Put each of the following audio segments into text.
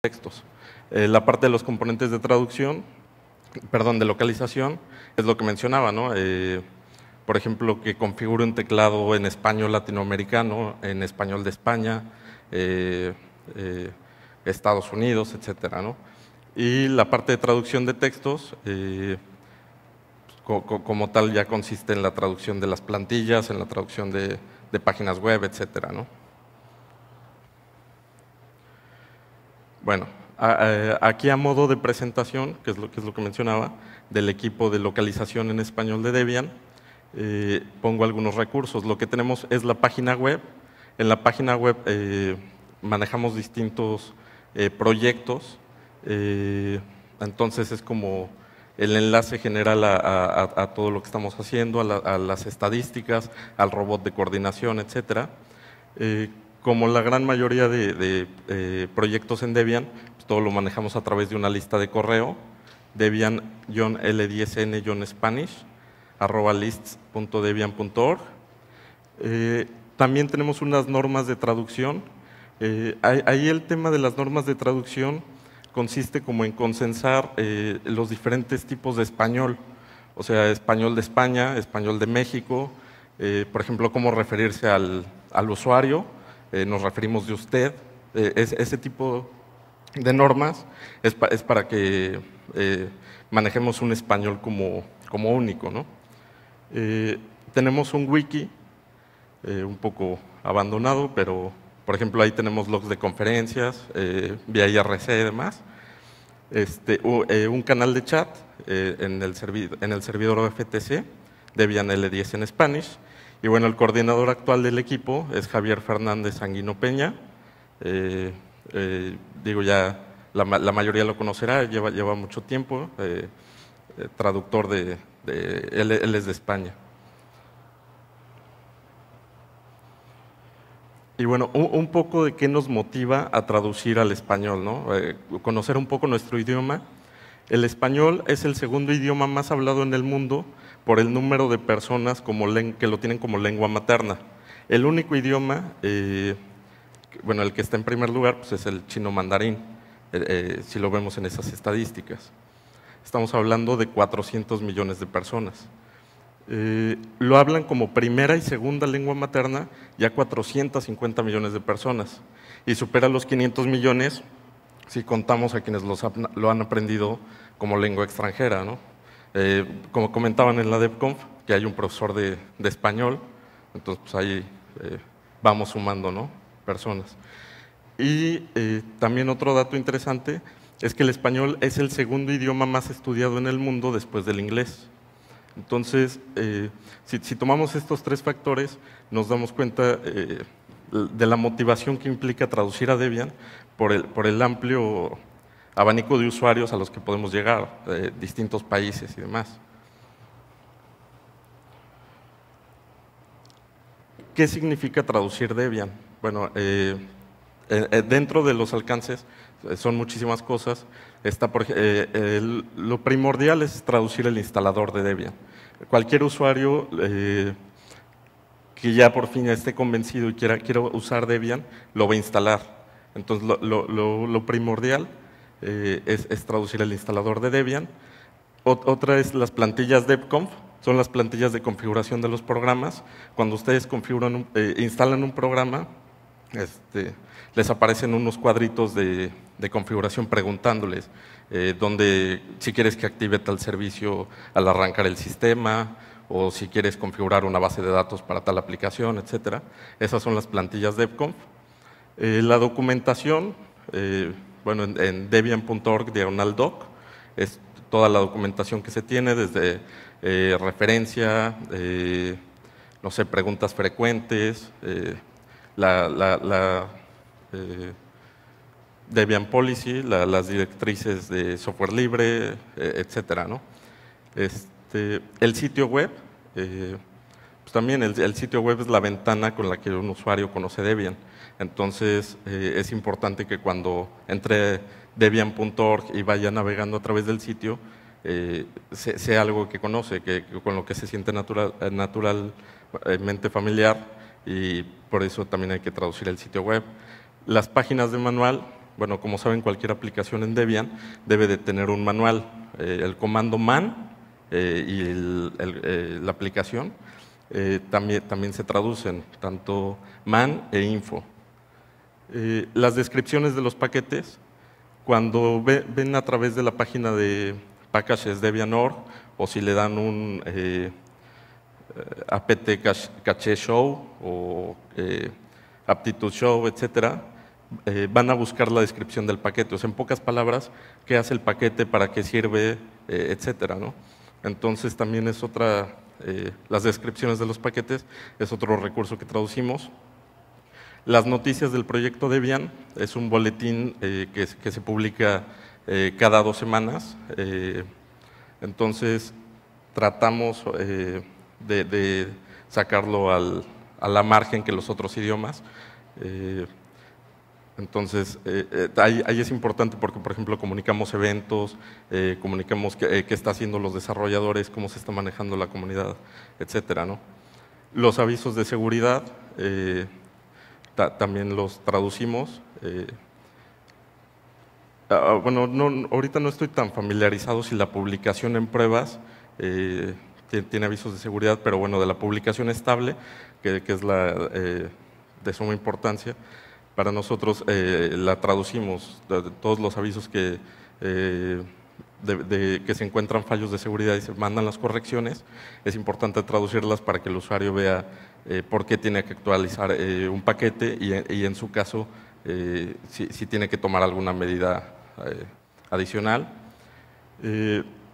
textos. Eh, la parte de los componentes de traducción, perdón, de localización, es lo que mencionaba, ¿no? Eh, por ejemplo, que configure un teclado en español latinoamericano, en español de España, eh, Estados Unidos, etcétera, ¿no? Y la parte de traducción de textos, como tal, ya consiste en la traducción de las plantillas, en la traducción de, de páginas web, etcétera, ¿no? Bueno, aquí a modo de presentación, que es lo que, es lo que mencionaba, del equipo de localización en español de Debian, eh, pongo algunos recursos. Lo que tenemos es la página web. En la página web eh, manejamos distintos eh, proyectos. entonces es como el enlace general a, todo lo que estamos haciendo, a, a, las estadísticas, al robot de coordinación, etcétera como la gran mayoría de, eh, proyectos en Debian, pues, todo lo manejamos a través de una lista de correo, debian-l10n-spanish, eh, también tenemos unas normas de traducción. Eh, ahí el tema de las normas de traducción consiste como en consensar los diferentes tipos de español, o sea, español de España, español de México, por ejemplo, cómo referirse al usuario, eh, nos referimos de usted, eh, ese tipo de normas es, para que eh, manejemos un español como, único. ¿no? tenemos un wiki un poco abandonado, pero por ejemplo ahí tenemos logs de conferencias, VIRC IRC y demás. Este, un canal de chat en el, en, el servidor OFTC, Debian L10 e en Spanish, y bueno, el coordinador actual del equipo es Javier Fernández Sanguino Peña. Eh, eh, digo, ya la, mayoría lo conocerá, lleva, mucho tiempo, eh, traductor de, él, es de España. Y bueno, un, un, poco de qué nos motiva a traducir al español, ¿no? conocer un poco nuestro idioma. El español es el segundo idioma más hablado en el mundo por el número de personas como que lo tienen como lengua materna. El único idioma, eh, bueno, el que está en primer lugar, pues es el chino mandarín, eh, eh, si lo vemos en esas estadísticas. Estamos hablando de 400 millones de personas. lo hablan como primera y segunda lengua materna ya 450 millones de personas y supera los 500 millones si contamos a quienes lo han aprendido como lengua extranjera, ¿no? Eh, como comentaban en la DEPCONF, que hay un profesor de, español, entonces pues, ahí eh, vamos sumando ¿no? personas. Y eh, también otro dato interesante es que el español es el segundo idioma más estudiado en el mundo después del inglés. Entonces, si, tomamos estos tres factores, nos damos cuenta de la motivación que implica traducir a Debian por el, por el amplio abanico de usuarios a los que podemos llegar, eh, distintos países y demás. ¿Qué significa traducir Debian? Bueno, eh, eh, dentro de los alcances son muchísimas cosas. Está por, lo primordial es traducir el instalador de Debian. Cualquier usuario que ya por fin esté convencido y quiera, usar Debian, lo va a instalar. Entonces, lo, lo, lo primordial eh, es, traducir el instalador de Debian. otra es las plantillas DevConf, son las plantillas de configuración de los programas. Cuando ustedes configuran, eh, instalan un programa, este, les aparecen unos cuadritos de, configuración preguntándoles eh, dónde, si quieres que active tal servicio al arrancar el sistema o si quieres configurar una base de datos para tal aplicación, etc. Esas son las plantillas DevConf. la documentación, bueno, en, debian.org diagonal doc, es toda la documentación que se tiene, desde eh, referencia, eh, no sé, preguntas frecuentes, eh, la, Debian Policy, las directrices de software libre, etcétera. ¿no? Este, el sitio web, pues, también el, sitio web es la ventana con la que un usuario conoce Debian. Entonces eh, es importante que cuando entre debian.org y vaya navegando a través del sitio, eh, sea, algo que conoce, que, con lo que se siente natural, eh, naturalmente familiar y por eso también hay que traducir el sitio web. Las páginas de manual, bueno, como saben, cualquier aplicación en Debian debe de tener un manual. el comando man y la aplicación eh, también, también, se traducen, tanto man e info. Eh, las descripciones de los paquetes, cuando ven a través de la página de packages debianor o si le dan un eh, apt cache show o aptitude show, etc., van a buscar la descripción del paquete. O sea, en pocas palabras, qué hace el paquete, para qué sirve, etc. etcétera. Entonces, también es otra eh, las descripciones de los paquetes, es otro recurso que traducimos. Las noticias del proyecto Debian es un boletín eh, que, se publica eh, cada dos semanas. entonces, tratamos de, sacarlo a la margen que los otros idiomas. Entonces, eh, eh, ahí, es importante porque, por ejemplo, comunicamos eventos, eh, comunicamos qué, qué, está haciendo los desarrolladores, cómo se está manejando la comunidad, etcétera. Los avisos de seguridad también los traducimos. Ah, ah, bueno, ahorita no estoy tan familiarizado si la publicación en pruebas tiene, avisos de seguridad, pero bueno, de la publicación estable, que, que es la de suma importancia para nosotros eh, la traducimos, todos los avisos que, eh, de, que se encuentran fallos de seguridad y se mandan las correcciones, es importante traducirlas para que el usuario vea eh, por qué tiene que actualizar un paquete y, en su caso si, tiene que tomar alguna medida adicional.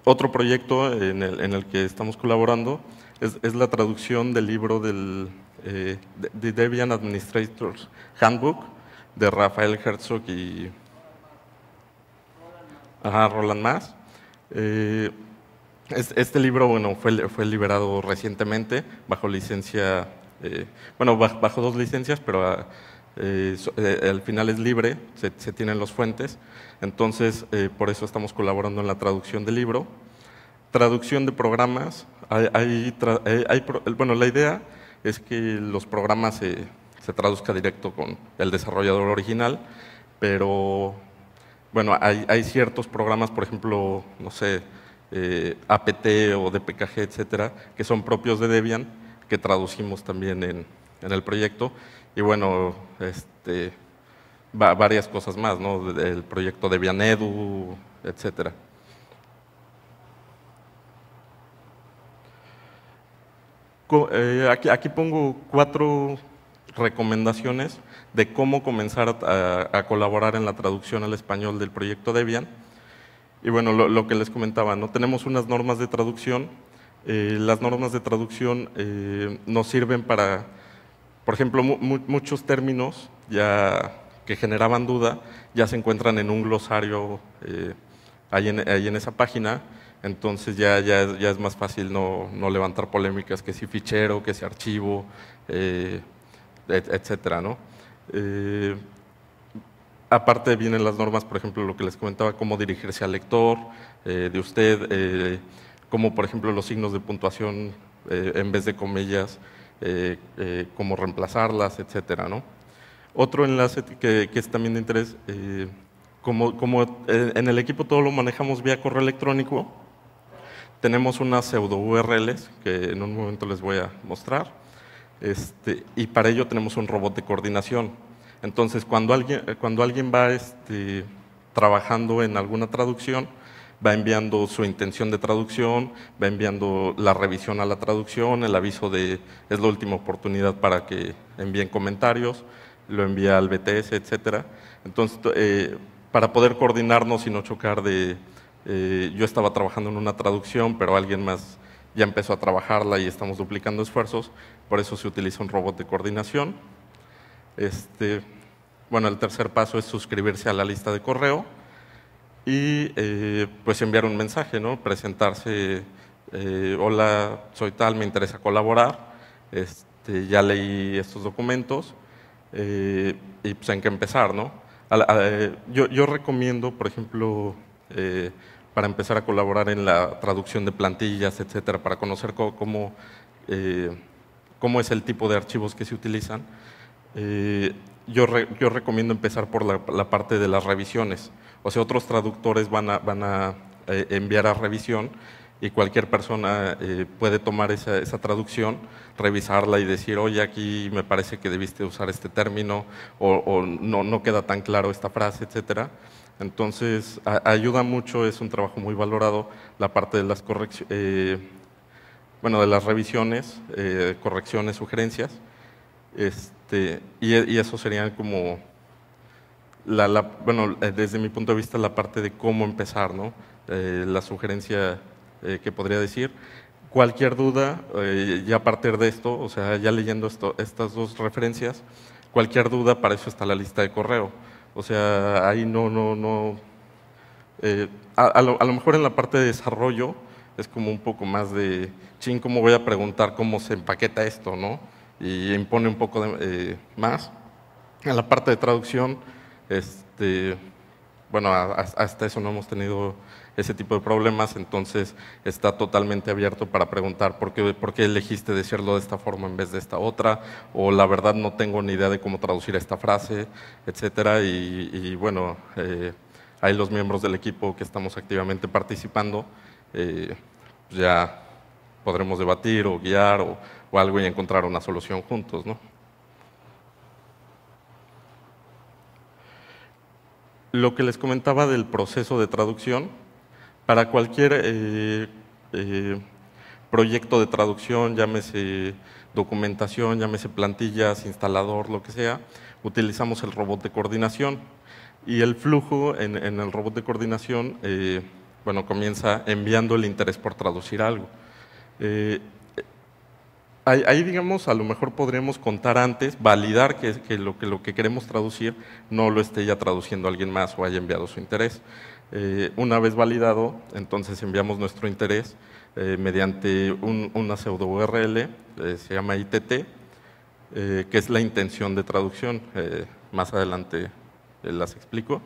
otro proyecto en el, que estamos colaborando es, la traducción del libro del, Debian Administrator's Handbook de Rafael Herzog y Roland Mas. Eh, este libro bueno, fue, liberado recientemente bajo licencia, eh, bueno, bajo, dos licencias, pero ah, eh, al final es libre, se, tienen los fuentes, entonces por eso estamos colaborando en la traducción del libro. Traducción de programas, bueno, la idea es que los programas se se traduzca directo con el desarrollador original, pero bueno, hay, ciertos programas, por ejemplo, no sé, eh, APT o DPKG, etcétera, que son propios de Debian, que traducimos también en, el proyecto. Y bueno, este, varias cosas más, ¿no? El proyecto Debian Edu, etcétera. Eh, aquí, pongo cuatro recomendaciones de cómo comenzar a, colaborar en la traducción al español del proyecto Debian. Y bueno, lo, que les comentaba, ¿no? tenemos unas normas de traducción. Eh, las normas de traducción eh, nos sirven para, por ejemplo, muchos términos ya que generaban duda ya se encuentran en un glosario eh, ahí, en, esa página. Entonces ya, ya, es más fácil no, no, levantar polémicas, que si fichero, que si archivo, etcétera, ¿no? Eh, aparte vienen las normas, por ejemplo, lo que les comentaba, cómo dirigirse al lector eh, de usted, eh, cómo, como por ejemplo los signos de puntuación en vez de comillas, cómo reemplazarlas, etcétera, ¿no? Otro enlace que, es también de interés, como, como en el equipo todo lo manejamos vía correo electrónico, tenemos unas pseudo URLs que en un momento les voy a mostrar este, y para ello tenemos un robot de coordinación. Entonces, cuando alguien, eh, cuando alguien va este, trabajando en alguna traducción, va enviando su intención de traducción, va enviando la revisión a la traducción, el aviso de es la última oportunidad para que envíen comentarios, lo envía al BTS, etc. Entonces, eh, para poder coordinarnos y no chocar de eh, yo estaba trabajando en una traducción, pero alguien más ya empezó a trabajarla y estamos duplicando esfuerzos, por eso se utiliza un robot de coordinación. Este, bueno, el tercer paso es suscribirse a la lista de correo y eh, pues enviar un mensaje, ¿no? presentarse, eh, hola, soy tal, me interesa colaborar, este, ya leí estos documentos eh, y pues en qué empezar. ¿no? yo, recomiendo, por ejemplo, para empezar a colaborar en la traducción de plantillas, etcétera, para conocer cómo, eh, cómo es el tipo de archivos que se utilizan. Eh, yo, recomiendo empezar por la, parte de las revisiones. O sea, otros traductores van a, eh, enviar a revisión y cualquier persona puede tomar esa, traducción, revisarla y decir, oye, aquí me parece que debiste usar este término o, no, no, queda tan claro esta frase, etcétera. Entonces, ayuda mucho, es un trabajo muy valorado, la parte de las correcciones, eh, bueno, de las revisiones, eh, correcciones, sugerencias, este, y, eso sería como, la, bueno, eh, desde mi punto de vista, la parte de cómo empezar, ¿no? la sugerencia que podría decir. Cualquier duda, ya a partir de esto, o sea, ya leyendo estas dos referencias, cualquier duda, para eso está la lista de correo. O sea, ahí no, no, no. Eh, a, lo, mejor en la parte de desarrollo es como un poco más de, ching, ¿cómo voy a preguntar cómo se empaqueta esto, no? Y impone un poco eh, más. En la parte de traducción, este, bueno, hasta eso no hemos tenido ese tipo de problemas, entonces está totalmente abierto para preguntar por qué, por qué elegiste decirlo de esta forma en vez de esta otra, o la verdad no tengo ni idea de cómo traducir esta frase, etcétera. Y, bueno, eh, hay los miembros del equipo que estamos activamente participando, eh, pues ya podremos debatir o guiar o, algo y encontrar una solución juntos, Lo que les comentaba del proceso de traducción, para cualquier eh, eh, proyecto de traducción, llámese documentación, llámese plantillas, instalador, lo que sea, utilizamos el robot de coordinación. Y el flujo en, el robot de coordinación, eh, bueno, comienza enviando el interés por traducir algo. Ahí, digamos, a lo mejor podríamos contar antes, validar que lo que queremos traducir no lo esté ya traduciendo alguien más o haya enviado su interés. Eh, una vez validado, entonces enviamos nuestro interés eh, mediante una pseudo URL, eh, se llama ITT, que es la intención de traducción. más adelante las explico.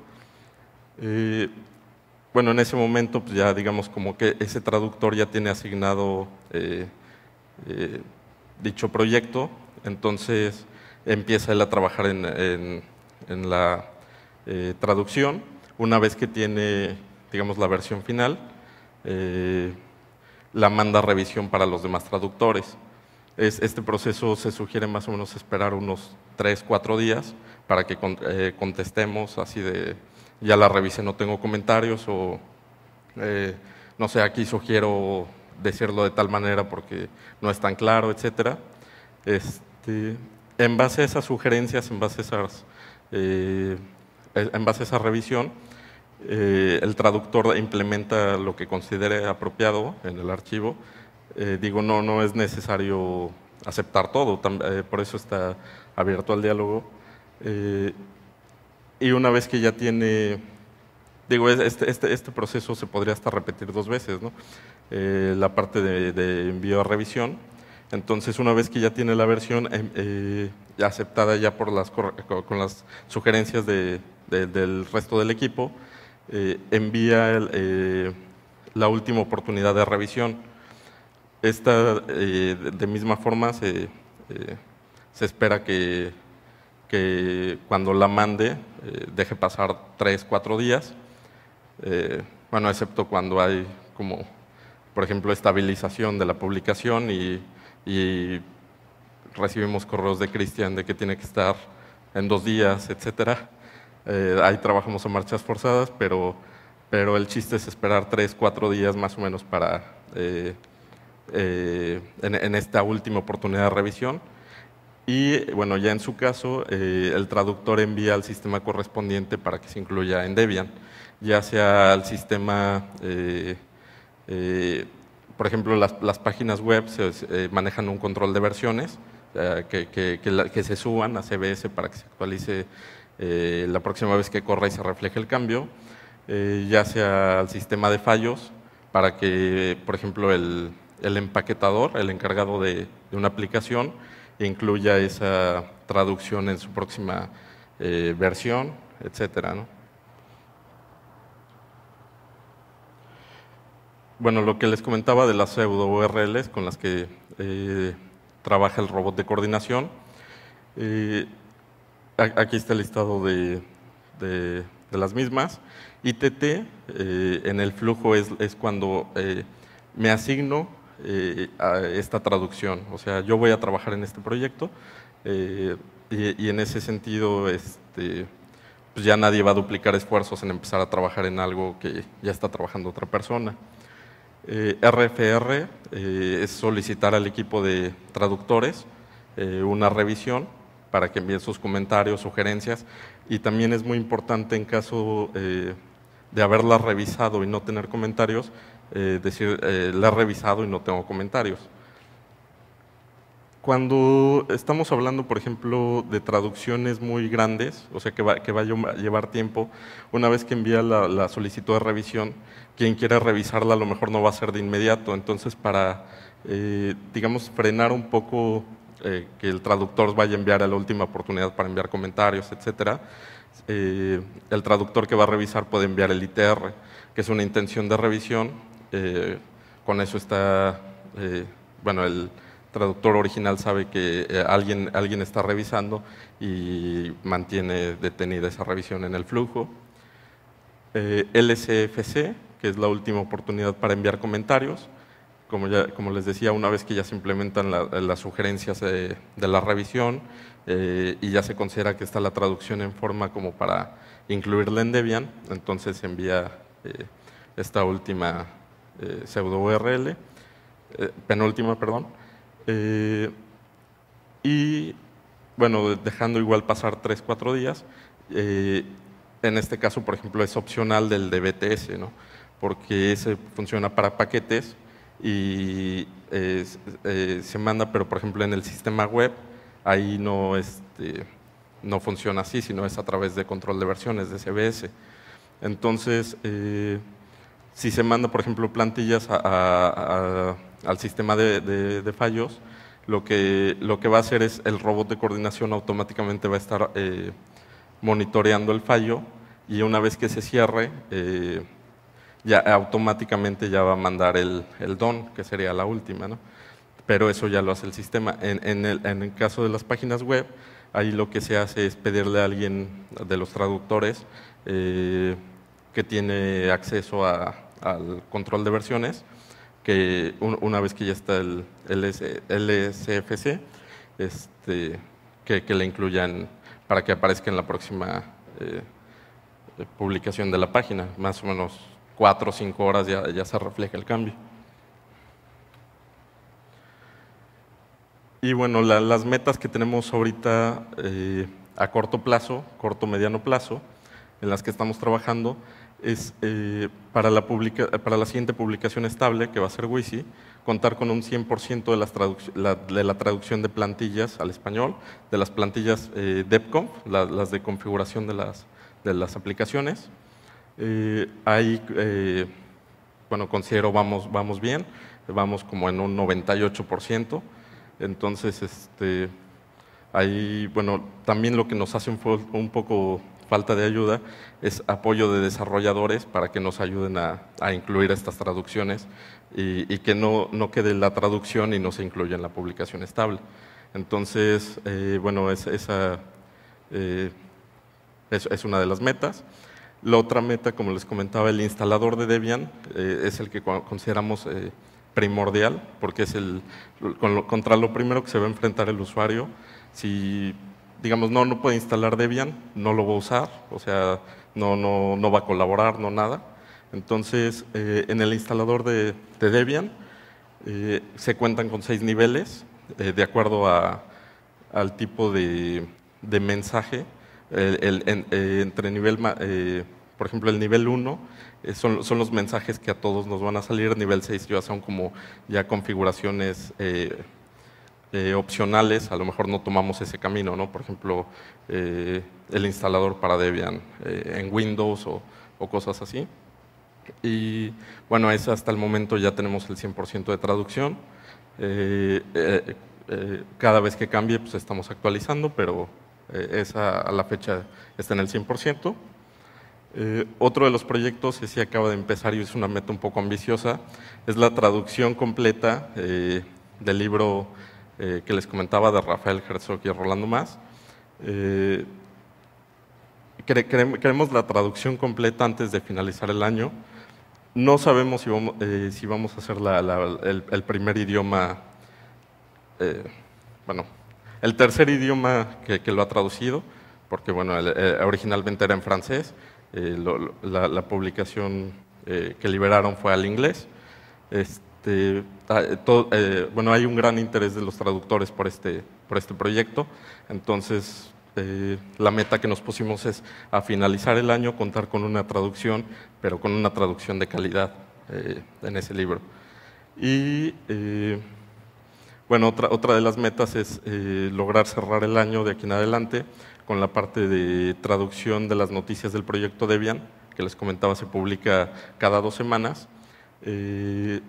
bueno, en ese momento pues ya digamos como que ese traductor ya tiene asignado dicho proyecto, entonces empieza él a trabajar en la traducción una vez que tiene, digamos, la versión final, eh, la manda a revisión para los demás traductores. este proceso se sugiere más o menos esperar unos 3, 4 días para que eh, contestemos así de, ya la revise no tengo comentarios o, eh, no sé, aquí sugiero decirlo de tal manera porque no es tan claro, etcétera. Este, en base a esas sugerencias, en base a esas... Eh, en base a esa revisión, eh, el traductor implementa lo que considere apropiado en el archivo. Eh, digo, no, no es necesario aceptar todo, por eso está abierto al diálogo. y una vez que ya tiene, digo, este, este, este, proceso se podría hasta repetir dos veces, ¿no? la parte de envío a revisión entonces, una vez que ya tiene la versión em, eh, aceptada ya por las, con las sugerencias de, del resto del equipo, eh, envía eh, la última oportunidad de revisión. Esta, de, misma forma, se, espera que, cuando la mande deje pasar tres, cuatro días, bueno, excepto cuando hay como, por ejemplo, estabilización de la publicación y y recibimos correos de Cristian de que tiene que estar en dos días, etcétera. Eh, ahí trabajamos en marchas forzadas, pero, pero el chiste es esperar tres, cuatro días más o menos para eh, eh, en, en, esta última oportunidad de revisión. Y bueno, ya en su caso, el traductor envía al sistema correspondiente para que se incluya en Debian, ya sea al sistema por ejemplo, las, páginas web eh, manejan un control de versiones eh, que, se suban a CBS para que se actualice eh, la próxima vez que corra y se refleje el cambio, ya sea al sistema de fallos para que, por ejemplo, el, empaquetador, el encargado de, de, una aplicación, incluya esa traducción en su próxima versión, etcétera, ¿no? bueno, lo que les comentaba de las pseudo URLs con las que eh, trabaja el robot de coordinación. Eh, aquí está el listado de, las mismas. ITT eh, en el flujo es, cuando me asigno a esta traducción. O sea, yo voy a trabajar en este proyecto y, en ese sentido este, pues ya nadie va a duplicar esfuerzos en empezar a trabajar en algo que ya está trabajando otra persona. RFR eh, eh, es solicitar al equipo de traductores eh, una revisión para que envíen sus comentarios, sugerencias, y también es muy importante en caso de haberla revisado y no tener comentarios, decir, la he revisado y no tengo comentarios. Cuando estamos hablando, por ejemplo, de traducciones muy grandes, o sea, que va, que a llevar tiempo, una vez que envía la, solicitud de revisión, quien quiera revisarla a lo mejor no va a ser de inmediato. Entonces, para, eh, digamos, frenar un poco eh, que el traductor vaya a enviar a la última oportunidad para enviar comentarios, etcétera, eh, el traductor que va a revisar puede enviar el ITR, que es una intención de revisión. con eso está, bueno, el traductor original sabe que eh, alguien, alguien está revisando y mantiene detenida esa revisión en el flujo. Eh, LCFC, que es la última oportunidad para enviar comentarios. Como, ya, como les decía, una vez que ya se implementan las sugerencias de, la revisión eh, y ya se considera que está la traducción en forma como para incluirla en Debian, entonces se envía esta última pseudo URL, penúltima, perdón, eh, y bueno, dejando igual pasar 3, 4 días, eh, en este caso, por ejemplo, es opcional del DBTS, ¿no? porque ese funciona para paquetes y eh, se manda, pero por ejemplo en el sistema web, ahí no, este, no funciona así, sino es a través de control de versiones, de CBS. Entonces, si se manda, por ejemplo, plantillas a al sistema de, fallos, lo que, lo que va a hacer es el robot de coordinación automáticamente va a estar eh, monitoreando el fallo y una vez que se cierre, eh, ya automáticamente ya va a mandar el, don, que sería la última, ¿no? pero eso ya lo hace el sistema. En, el, caso de las páginas web, ahí lo que se hace es pedirle a alguien de los traductores eh, que tiene acceso al control de versiones, que una vez que ya está el LSFC, este, que, le incluyan para que aparezca en la próxima eh, publicación de la página. Más o menos cuatro o cinco horas ya, se refleja el cambio. Y bueno, las metas que tenemos ahorita eh, a corto plazo, corto mediano plazo, en las que estamos trabajando, es eh, para, la para, la siguiente publicación estable, que va a ser Wisi, contar con un 100% de, las la, de, la, traducción de plantillas al español, de las plantillas eh, las de configuración de las, de las aplicaciones. Eh, ahí, eh, bueno, considero vamos, vamos bien, vamos como en un 98%. Entonces, este, ahí, bueno, también lo que nos hace un, un poco falta de ayuda es apoyo de desarrolladores para que nos ayuden a, incluir estas traducciones y, que no, no, quede la traducción y no se incluya en la publicación estable. Entonces, eh, bueno, es, esa eh, es, una de las metas. La otra meta, como les comentaba, el instalador de Debian eh, es el que consideramos primordial porque es el, contra lo primero que se va a enfrentar el usuario. Si digamos, no, no puede instalar Debian, no lo va a usar, o sea, no, no, no va a colaborar, no nada. Entonces, eh, en el instalador de, Debian eh, se cuentan con seis niveles, eh, de acuerdo al tipo de, mensaje. entre nivel, por ejemplo, el nivel 1 son, los mensajes que a todos nos van a salir, nivel 6 ya son como ya configuraciones eh, opcionales, a lo mejor no tomamos ese camino, ¿no? Por ejemplo, eh, el instalador para Debian eh, en Windows o, cosas así. Y bueno, es hasta el momento ya tenemos el 100% de traducción. cada vez que cambie, pues estamos actualizando, pero esa a la fecha está en el 100%. otro de los proyectos, ese acaba de empezar y es una meta un poco ambiciosa, es la traducción completa del libro eh, que les comentaba de Rafael Herzog y Rolando Más. Eh, queremos la traducción completa antes de finalizar el año. No sabemos si vamos, eh, a hacer el, primer idioma, bueno, el tercer idioma que, lo ha traducido, porque bueno, originalmente era en francés, la, la, publicación que liberaron fue al inglés. Este, este, eh, todo, eh, bueno, hay un gran interés de los traductores por este, por este proyecto. Entonces, eh, la meta que nos pusimos es a finalizar el año contar con una traducción, pero con una traducción de calidad en ese libro. Y bueno, otra, otra de las metas es lograr cerrar el año de aquí en adelante con la parte de traducción de las noticias del proyecto Debian, que les comentaba se publica cada dos semanas. Eh,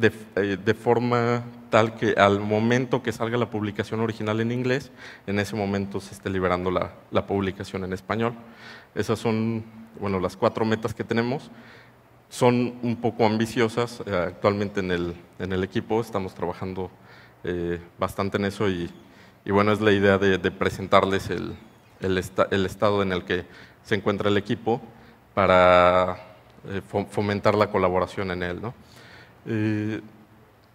eh, de, forma tal que al momento que salga la publicación original en inglés, en ese momento se esté liberando la, publicación en español. Esas son bueno, las cuatro metas que tenemos. Son un poco ambiciosas. Eh, actualmente en el, equipo estamos trabajando eh, bastante en eso y, bueno, es la idea de, presentarles el, estado en el que se encuentra el equipo para fomentar la colaboración en él. ¿no? Eh,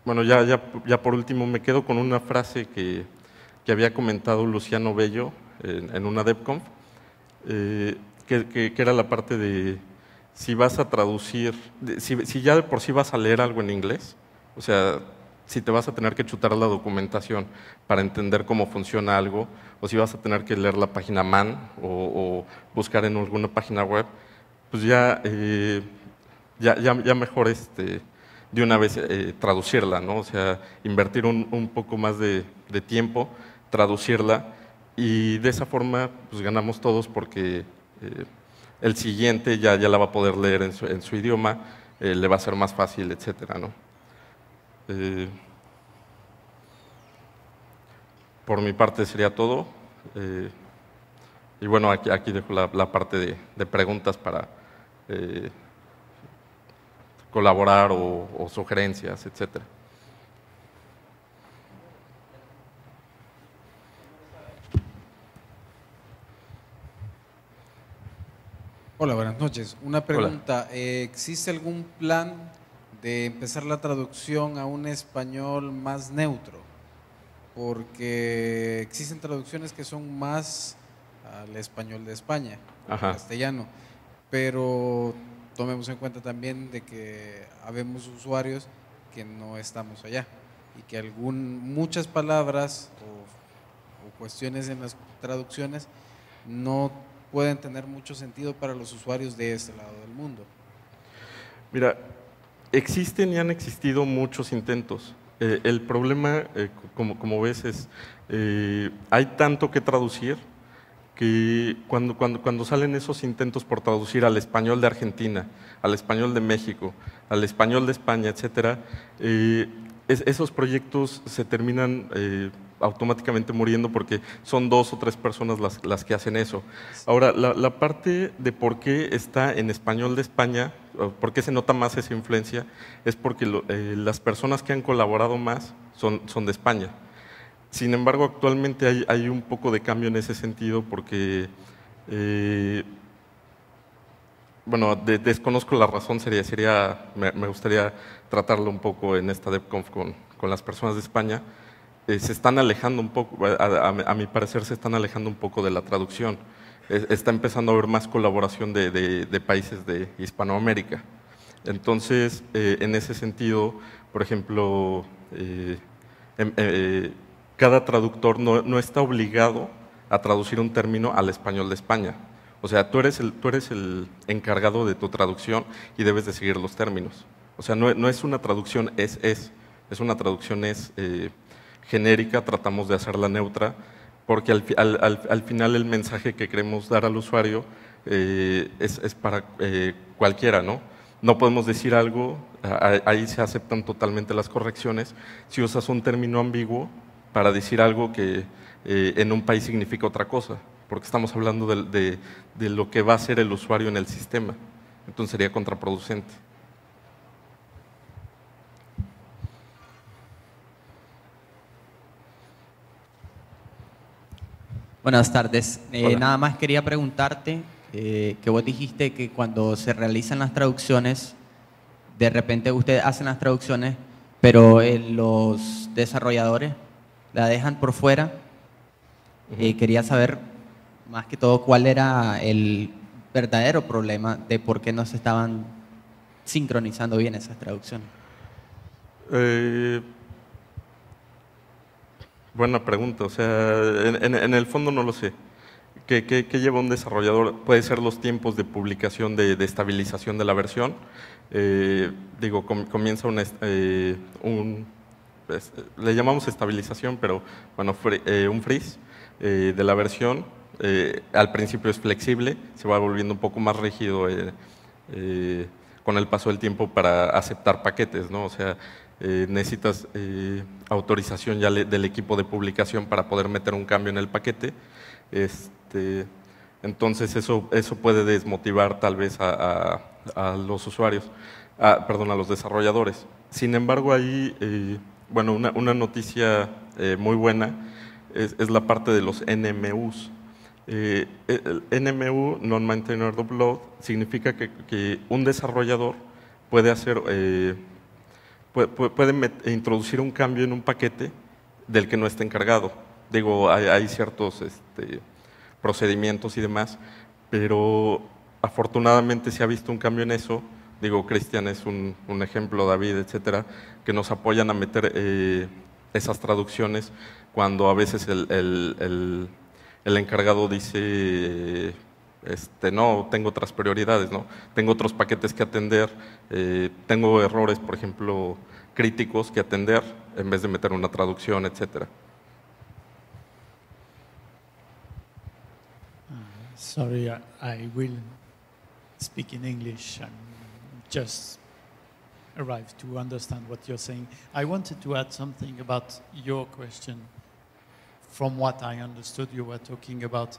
bueno, ya, ya, por último me quedo con una frase que, había comentado Luciano Bello en, una DevConf eh, que, era la parte de si vas a traducir, si, ya de por sí vas a leer algo en inglés, o sea, si te vas a tener que chutar la documentación para entender cómo funciona algo, o si vas a tener que leer la página MAN o, buscar en alguna página web, pues ya, eh, ya mejor este de una vez eh, traducirla, ¿no? O sea, invertir un, poco más de, tiempo, traducirla y de esa forma pues ganamos todos porque eh, el siguiente ya, ya la va a poder leer en su, idioma, eh, le va a ser más fácil, etcétera, ¿no? por mi parte sería todo. y bueno, aquí, aquí dejo la, parte de, preguntas para colaborar o, sugerencias, etc. Hola, buenas noches. Una pregunta. Eh, ¿Existe algún plan de empezar la traducción a un español más neutro? Porque existen traducciones que son más al español de España, castellano, pero tomemos en cuenta también de que habemos usuarios que no estamos allá y que algún, muchas palabras o, cuestiones en las traducciones no pueden tener mucho sentido para los usuarios de este lado del mundo. Mira, existen y han existido muchos intentos. Eh, el problema, eh, como, como ves, es eh, hay tanto que traducir que cuando, cuando, salen esos intentos por traducir al español de Argentina, al español de México, al español de España, etcétera, eh, esos proyectos se terminan eh, automáticamente muriendo porque son dos o tres personas las, que hacen eso. Ahora, la, parte de por qué está en español de España, por qué se nota más esa influencia, es porque eh, las personas que han colaborado más son de España. Sin embargo, actualmente hay, un poco de cambio en ese sentido porque, eh, bueno, desconozco la razón, sería, sería me, gustaría tratarlo un poco en esta DevConf con, las personas de España. Eh, se están alejando un poco, a, mi parecer se están alejando un poco de la traducción. está empezando a haber más colaboración de, países de Hispanoamérica. Entonces, eh, en ese sentido, por ejemplo, em, cada traductor no, está obligado a traducir un término al español de España. O sea, tú eres el, tú eres el encargado de tu traducción y debes de seguir los términos. O sea, no, es una traducción es, es. Es una traducción es eh, genérica, tratamos de hacerla neutra, porque al, final el mensaje que queremos dar al usuario eh, es, para eh, cualquiera, ¿no? No podemos decir algo, ahí se aceptan totalmente las correcciones. Si usas un término ambiguo, para decir algo que eh, en un país significa otra cosa, porque estamos hablando de, lo que va a ser el usuario en el sistema. Entonces sería contraproducente. Buenas tardes. Eh, nada más quería preguntarte eh, que vos dijiste que cuando se realizan las traducciones, de repente ustedes hacen las traducciones, pero los desarrolladores la dejan por fuera. Eh, quería saber más que todo cuál era el verdadero problema de por qué no se estaban sincronizando bien esas traducciones. Eh, buena pregunta, o sea, en, el fondo no lo sé. ¿Qué, lleva un desarrollador? Puede ser los tiempos de publicación, de, estabilización de la versión. Eh, digo, comienza un le llamamos estabilización, pero bueno, eh, un freeze eh, de la versión. Eh, al principio es flexible, se va volviendo un poco más rígido con el paso del tiempo para aceptar paquetes, ¿no? O sea, necesitas autorización ya del equipo de publicación para poder meter un cambio en el paquete. Este, entonces eso, eso puede desmotivar tal vez a, los usuarios, perdón, a los desarrolladores. Sin embargo, ahí bueno, una, noticia eh, muy buena es, la parte de los NMUs. Eh, el NMU, Non-Maintainer significa que, un desarrollador puede hacer, eh, puede, introducir un cambio en un paquete del que no está encargado. Digo, hay, ciertos este, procedimientos y demás, pero afortunadamente se ha visto un cambio en eso digo, Cristian es un, un, ejemplo, David, etcétera, que nos apoyan a meter eh, esas traducciones cuando a veces el, encargado dice, este, no, tengo otras prioridades, ¿no? tengo otros paquetes que atender, eh, tengo errores, por ejemplo, críticos que atender en vez de meter una traducción, etcétera. Ah, sorry, I will speak in English. just arrived to understand what you're saying. I wanted to add something about your question. From what I understood, you were talking about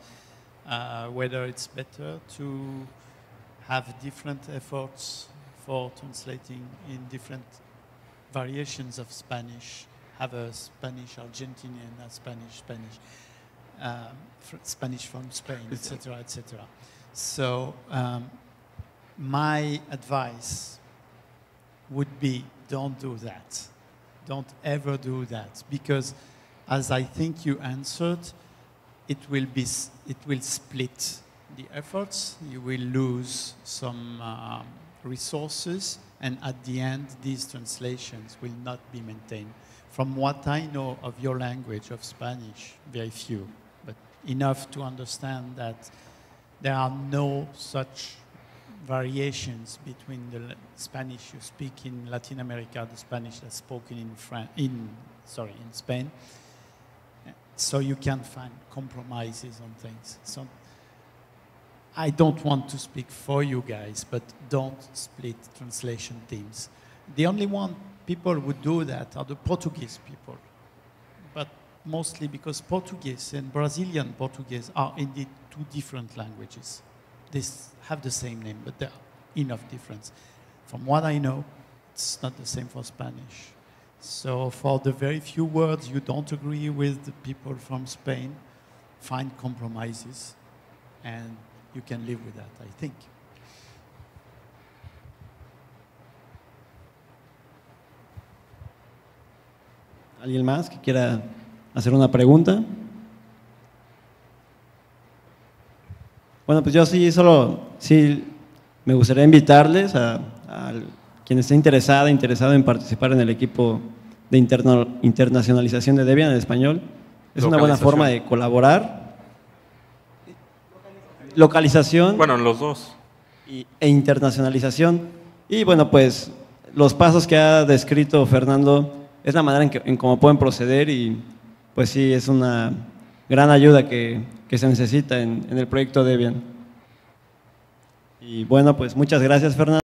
uh, whether it's better to have different efforts for translating in different variations of Spanish, have a Spanish Argentinian, a Spanish Spanish, uh, Spanish from Spain, etc., etc. So. Um, my advice would be don't do that. Don't ever do that because as I think you answered, it will, be, it will split the efforts, you will lose some um, resources, and at the end, these translations will not be maintained. From what I know of your language, of Spanish, very few, but enough to understand that there are no such variations between the Spanish you speak in Latin America, the Spanish that's spoken in France, in sorry, in Spain. So you can find compromises on things. So I don't want to speak for you guys, but don't split translation teams. The only one people would do that are the Portuguese people, but mostly because Portuguese and Brazilian Portuguese are indeed two different languages. They have the same name, but there are enough difference. From what I know, it's not the same for Spanish. So for the very few words you don't agree with the people from Spain, find compromises and you can live with that, I think. ¿Alguien más que quiera hacer una pregunta? Bueno, pues yo sí, solo, sí, me gustaría invitarles a, quien esté interesada, interesado en participar en el equipo de internacionalización de Debian en español. Es una buena forma de colaborar. Localización. Bueno, los dos. e internacionalización. Y bueno, pues los pasos que ha descrito Fernando es la manera en, que, en cómo pueden proceder y pues sí, es una gran ayuda que, que se necesita en, en el proyecto Debian. Y bueno, pues muchas gracias Fernando.